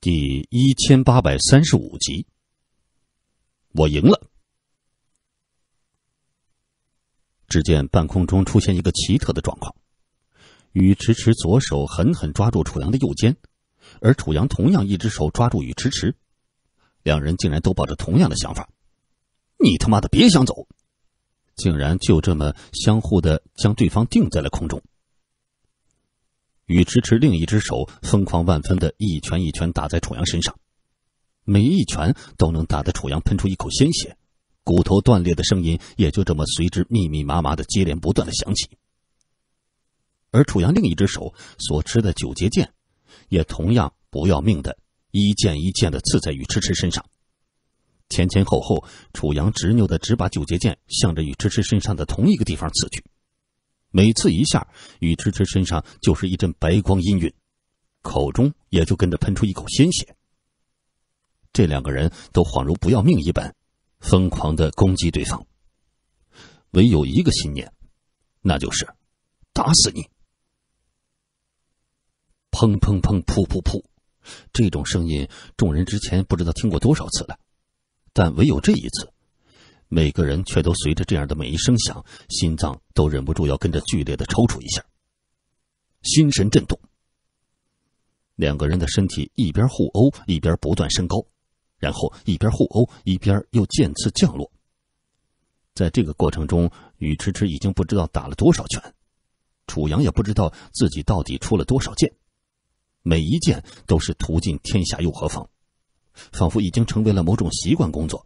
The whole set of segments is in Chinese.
第一千八百三十五集，我赢了。只见半空中出现一个奇特的状况，雨迟迟左手狠狠抓住楚阳的右肩，而楚阳同样一只手抓住雨迟迟，两人竟然都抱着同样的想法：“你他妈的别想走！”竟然就这么相互的将对方定在了空中。雨迟迟另一只手疯狂万分的一拳一拳打在楚阳身上，每一拳都能打得楚阳喷出一口鲜血，骨头断裂的声音也就这么随之密密麻麻的接连不断的响起。而楚阳另一只手所持的九节剑，也同样不要命的一剑一剑的刺在雨迟迟身上，前前后后，楚阳执拗的只把九节剑向着雨迟迟身上的同一个地方刺去。每次一下，雨迟迟身上就是一阵白光氤氲，口中也就跟着喷出一口鲜血。这两个人都恍如不要命一般，疯狂的攻击对方，唯有一个信念，那就是打死你。砰砰砰，噗噗噗，这种声音，众人之前不知道听过多少次了，但唯有这一次。每个人却都随着这样的每一声响，心脏都忍不住要跟着剧烈的抽搐一下，心神震动。两个人的身体一边互殴，一边不断升高，然后一边互殴，一边又渐次降落。在这个过程中，雨迟迟已经不知道打了多少拳，楚阳也不知道自己到底出了多少剑，每一剑都是“屠尽天下又何妨”，仿佛已经成为了某种习惯工作。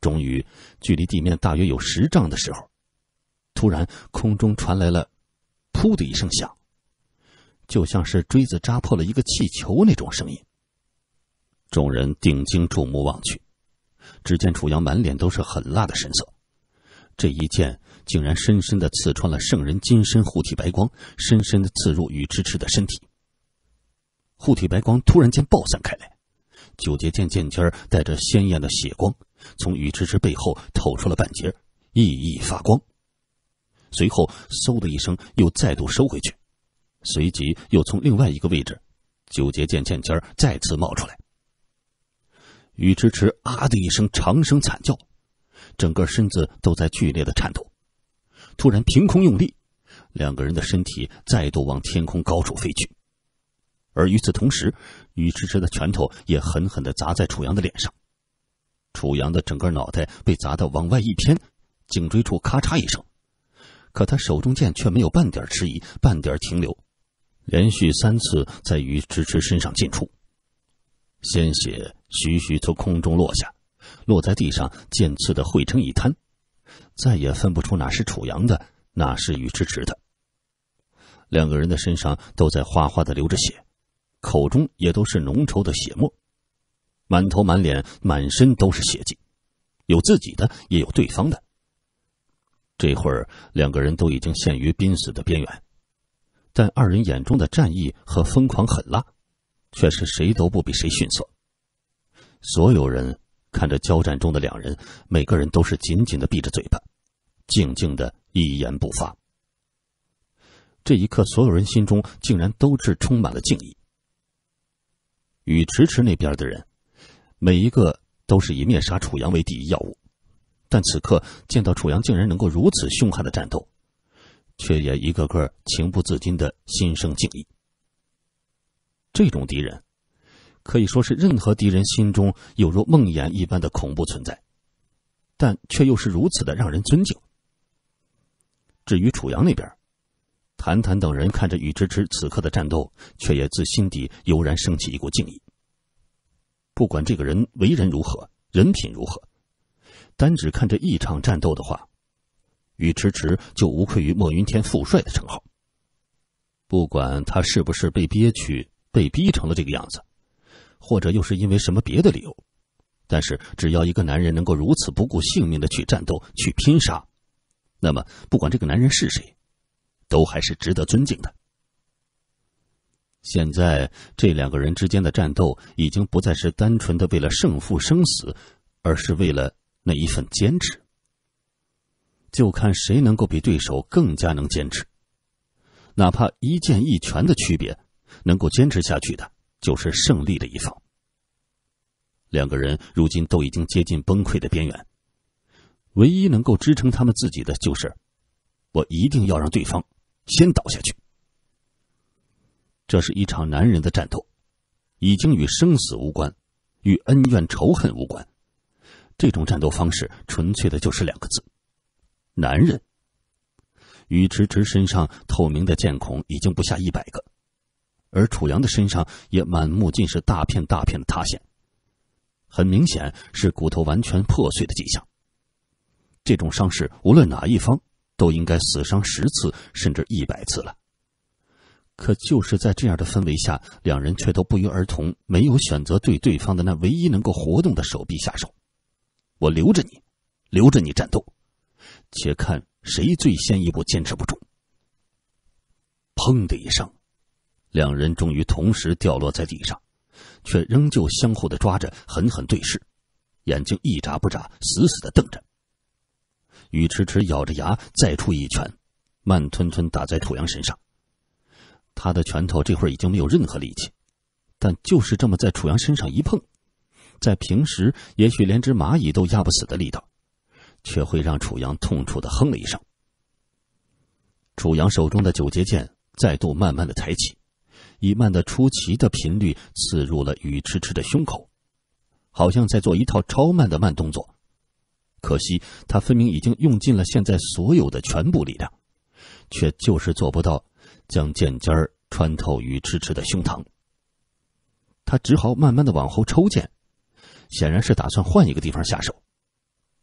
终于，距离地面大约有十丈的时候，突然空中传来了“噗”的一声响，就像是锥子扎破了一个气球那种声音。众人定睛注目望去，只见楚阳满脸都是狠辣的神色，这一剑竟然深深的刺穿了圣人金身护体白光，深深的刺入雨痴痴的身体。护体白光突然间爆散开来。九节剑剑尖儿带着鲜艳的血光，从雨迟迟背后透出了半截，熠熠发光。随后，嗖的一声，又再度收回去，随即又从另外一个位置，九节剑剑尖再次冒出来。雨迟迟啊的一声长声惨叫，整个身子都在剧烈的颤抖。突然凭空用力，两个人的身体再度往天空高处飞去。而与此同时，雨迟迟的拳头也狠狠的砸在楚阳的脸上，楚阳的整个脑袋被砸得往外一偏，颈椎处咔嚓一声。可他手中剑却没有半点迟疑，半点停留，连续三次在雨迟迟身上进出，鲜血徐徐从空中落下，落在地上，剑刺的汇成一滩，再也分不出哪是楚阳的，哪是雨迟迟的。两个人的身上都在哗哗的流着血。口中也都是浓稠的血沫，满头、满脸、满身都是血迹，有自己的，也有对方的。这会儿，两个人都已经陷于濒死的边缘，但二人眼中的战意和疯狂狠辣，却是谁都不比谁逊色。所有人看着交战中的两人，每个人都是紧紧的闭着嘴巴，静静的一言不发。这一刻，所有人心中竟然都是充满了敬意。与迟迟那边的人，每一个都是以灭杀楚阳为第一要务，但此刻见到楚阳竟然能够如此凶悍的战斗，却也一个个情不自禁的心生敬意。这种敌人，可以说是任何敌人心中有如梦魇一般的恐怖存在，但却又是如此的让人尊敬。至于楚阳那边。谭谭等人看着雨迟迟此刻的战斗，却也自心底油然升起一股敬意。不管这个人为人如何，人品如何，单只看这一场战斗的话，雨迟迟就无愧于墨云天副帅的称号。不管他是不是被憋屈、被逼成了这个样子，或者又是因为什么别的理由，但是只要一个男人能够如此不顾性命的去战斗、去拼杀，那么不管这个男人是谁。都还是值得尊敬的。现在这两个人之间的战斗，已经不再是单纯的为了胜负生死，而是为了那一份坚持。就看谁能够比对手更加能坚持。哪怕一剑一拳的区别，能够坚持下去的，就是胜利的一方。两个人如今都已经接近崩溃的边缘，唯一能够支撑他们自己的，就是我一定要让对方。先倒下去。这是一场男人的战斗，已经与生死无关，与恩怨仇恨无关。这种战斗方式，纯粹的就是两个字：男人。于迟迟身上透明的剑孔已经不下一百个，而楚阳的身上也满目尽是大片大片的塌陷，很明显是骨头完全破碎的迹象。这种伤势，无论哪一方。都应该死伤十次甚至一百次了，可就是在这样的氛围下，两人却都不约而同没有选择对对方的那唯一能够活动的手臂下手。我留着你，留着你战斗，且看谁最先一步坚持不住。砰的一声，两人终于同时掉落在地上，却仍旧相互的抓着，狠狠对视，眼睛一眨不眨，死死的瞪着。雨迟迟咬着牙再出一拳，慢吞吞打在楚阳身上。他的拳头这会儿已经没有任何力气，但就是这么在楚阳身上一碰，在平时也许连只蚂蚁都压不死的力道，却会让楚阳痛楚的哼了一声。楚阳手中的九节剑再度慢慢的抬起，以慢的出奇的频率刺入了雨迟迟的胸口，好像在做一套超慢的慢动作。可惜，他分明已经用尽了现在所有的全部力量，却就是做不到将剑尖儿穿透雨迟迟的胸膛。他只好慢慢的往后抽剑，显然是打算换一个地方下手。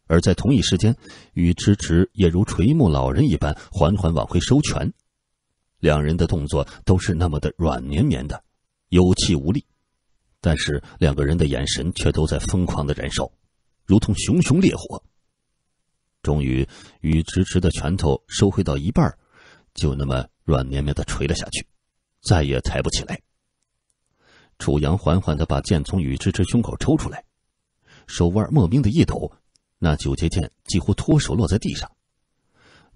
而在同一时间，雨迟迟也如垂暮老人一般，缓缓往回收拳。两人的动作都是那么的软绵绵的，有气无力，但是两个人的眼神却都在疯狂的燃烧。如同熊熊烈火，终于，雨迟迟的拳头收回到一半，就那么软绵绵的垂了下去，再也抬不起来。楚阳缓缓的把剑从雨迟迟胸口抽出来，手腕莫名的一抖，那九节剑几乎脱手落在地上，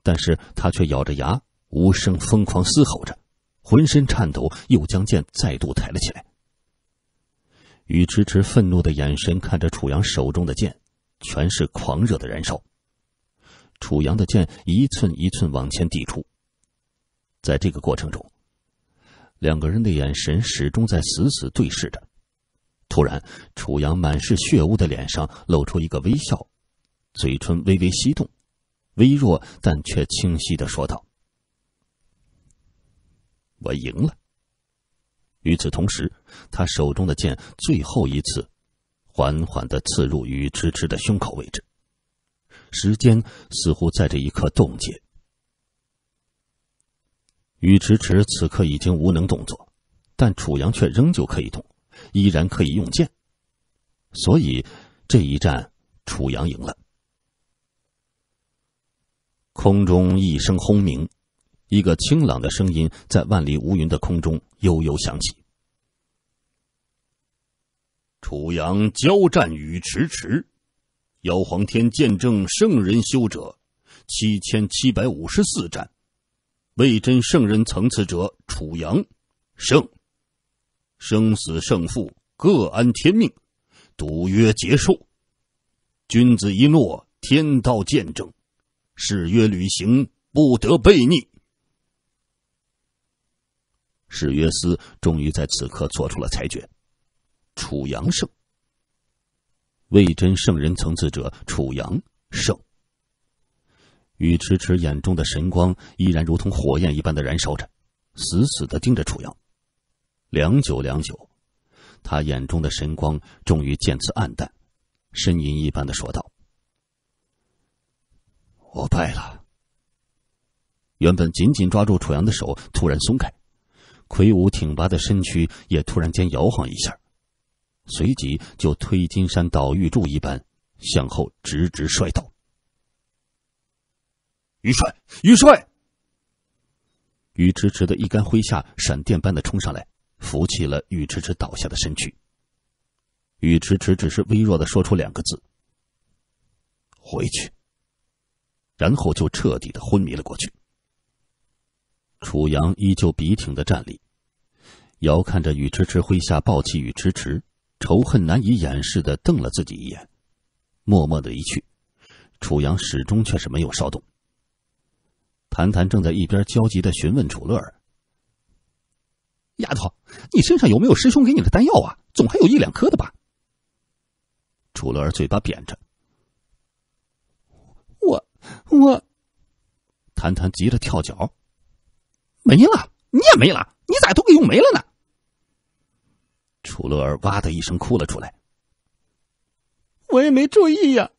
但是他却咬着牙，无声疯狂嘶吼着，浑身颤抖，又将剑再度抬了起来。雨迟迟愤怒的眼神看着楚阳手中的剑，全是狂热的燃烧。楚阳的剑一寸一寸往前递出，在这个过程中，两个人的眼神始终在死死对视着。突然，楚阳满是血污的脸上露出一个微笑，嘴唇微微翕动，微弱但却清晰的说道：“我赢了。”与此同时，他手中的剑最后一次，缓缓的刺入雨迟迟的胸口位置。时间似乎在这一刻冻结。雨迟迟此刻已经无能动作，但楚阳却仍旧可以动，依然可以用剑，所以这一战楚阳赢了。空中一声轰鸣。一个清朗的声音在万里无云的空中悠悠响起。楚阳交战，与迟迟。妖皇天见证圣人修者，七千七百五十四战。魏真圣人层次者，楚阳胜。生死胜负，各安天命。赌约结束，君子一诺，天道见证，誓约履行，不得悖逆。史约斯终于在此刻做出了裁决，楚阳胜。魏真圣人层次者，楚阳胜。雨迟迟眼中的神光依然如同火焰一般的燃烧着，死死的盯着楚阳，良久良久，他眼中的神光终于渐次暗淡，呻吟一般的说道：“我败了。”原本紧紧抓住楚阳的手突然松开。魁梧挺拔的身躯也突然间摇晃一下，随即就推金山倒玉柱一般向后直直摔倒。于帅，于帅！于迟迟的一杆挥下闪电般的冲上来，扶起了于迟迟倒下的身躯。于迟迟只是微弱的说出两个字：“回去。”然后就彻底的昏迷了过去。楚阳依旧笔挺的站立，遥看着雨迟迟麾下暴气雨迟迟，仇恨难以掩饰的瞪了自己一眼，默默的一去。楚阳始终却是没有稍动。谭谭正在一边焦急的询问楚乐儿：“丫头，你身上有没有师兄给你的丹药啊？总还有一两颗的吧？”楚乐儿嘴巴扁着：“我我。”谭谭急得跳脚。没了，你也没了，你咋都给用没了呢？楚乐儿哇的一声哭了出来。我也没注意呀，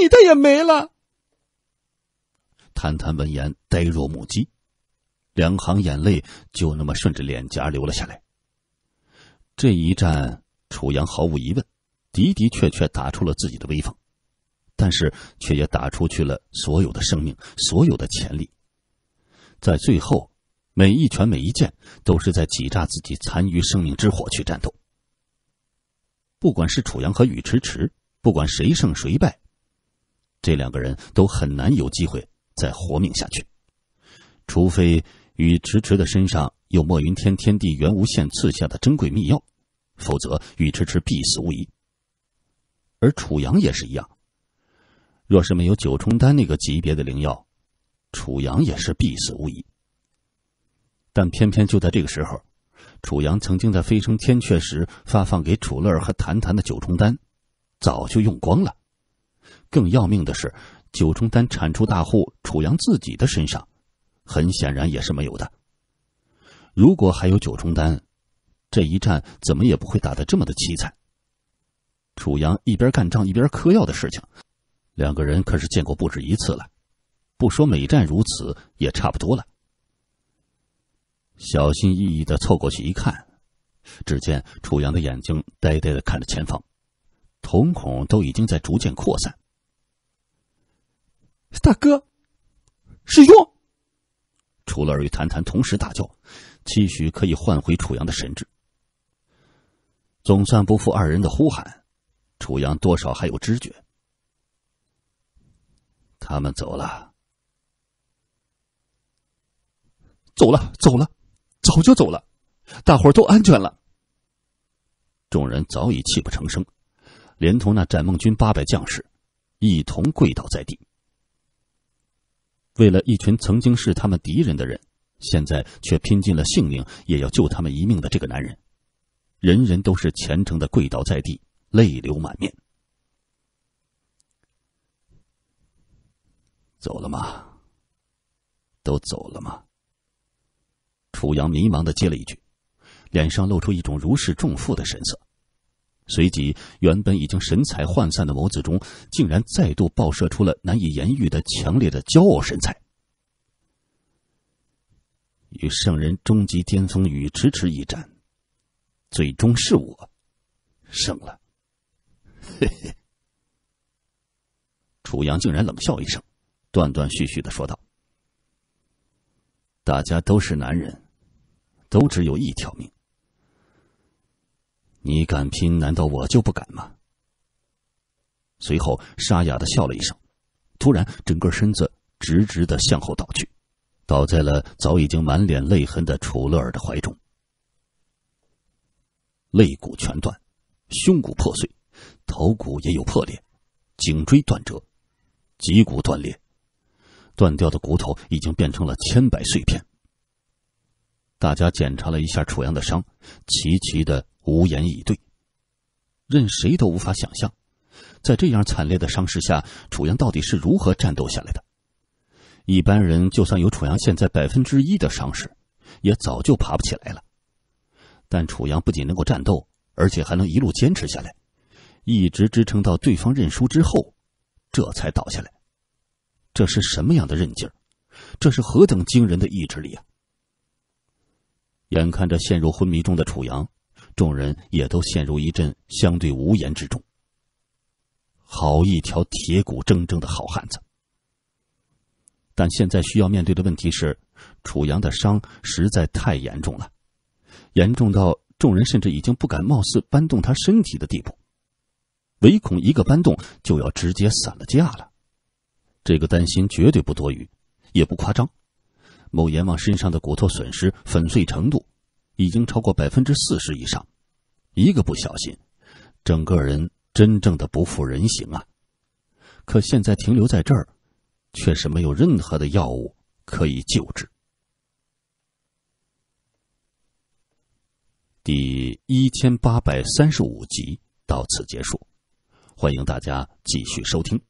你的也没了。谭谭闻言呆若木鸡，两行眼泪就那么顺着脸颊流了下来。这一战，楚阳毫无疑问的的确确打出了自己的威风，但是却也打出去了所有的生命，所有的潜力，在最后。每一拳，每一剑，都是在挤榨自己残余生命之火去战斗。不管是楚阳和雨迟迟，不管谁胜谁败，这两个人都很难有机会再活命下去。除非雨迟迟的身上有墨云天天地元无限赐下的珍贵秘药，否则雨迟迟必死无疑。而楚阳也是一样，若是没有九重丹那个级别的灵药，楚阳也是必死无疑。但偏偏就在这个时候，楚阳曾经在飞升天阙时发放给楚乐儿和谭谭的九重丹，早就用光了。更要命的是，九重丹产出大户楚阳自己的身上，很显然也是没有的。如果还有九重丹，这一战怎么也不会打得这么的凄惨。楚阳一边干仗一边嗑药的事情，两个人可是见过不止一次了。不说每战如此，也差不多了。小心翼翼的凑过去一看，只见楚阳的眼睛呆呆的看着前方，瞳孔都已经在逐渐扩散。大哥，师兄，楚乐儿与谭谭同时大叫，期许可以唤回楚阳的神智。总算不负二人的呼喊，楚阳多少还有知觉。他们走了，走了，走了。早就走了，大伙儿都安全了。众人早已泣不成声，连同那斩梦军八百将士，一同跪倒在地。为了一群曾经是他们敌人的人，现在却拼尽了性命也要救他们一命的这个男人，人人都是虔诚的跪倒在地，泪流满面。走了吗？都走了吗？楚阳迷茫的接了一句，脸上露出一种如释重负的神色，随即原本已经神采涣散的眸子中，竟然再度爆射出了难以言喻的强烈的骄傲神采。与圣人终极巅峰与咫尺一战，最终是我胜了。嘿嘿，楚阳竟然冷笑一声，断断续续的说道：“大家都是男人。”都只有一条命，你敢拼，难道我就不敢吗？随后沙哑的笑了一声，突然整个身子直直的向后倒去，倒在了早已经满脸泪痕的楚乐儿的怀中。肋骨全断，胸骨破碎，头骨也有破裂，颈椎断折，脊骨断裂，断掉的骨头已经变成了千百碎片。大家检查了一下楚阳的伤，齐齐的无言以对。任谁都无法想象，在这样惨烈的伤势下，楚阳到底是如何战斗下来的。一般人就算有楚阳现在百分之一的伤势，也早就爬不起来了。但楚阳不仅能够战斗，而且还能一路坚持下来，一直支撑到对方认输之后，这才倒下来。这是什么样的韧劲儿？这是何等惊人的意志力啊！眼看着陷入昏迷中的楚阳，众人也都陷入一阵相对无言之中。好一条铁骨铮铮的好汉子！但现在需要面对的问题是，楚阳的伤实在太严重了，严重到众人甚至已经不敢貌似搬动他身体的地步，唯恐一个搬动就要直接散了架了。这个担心绝对不多余，也不夸张。某阎王身上的骨头损失粉碎程度，已经超过百分之四十以上，一个不小心，整个人真正的不复人形啊！可现在停留在这儿，却是没有任何的药物可以救治。第一千八百三十五集到此结束，欢迎大家继续收听。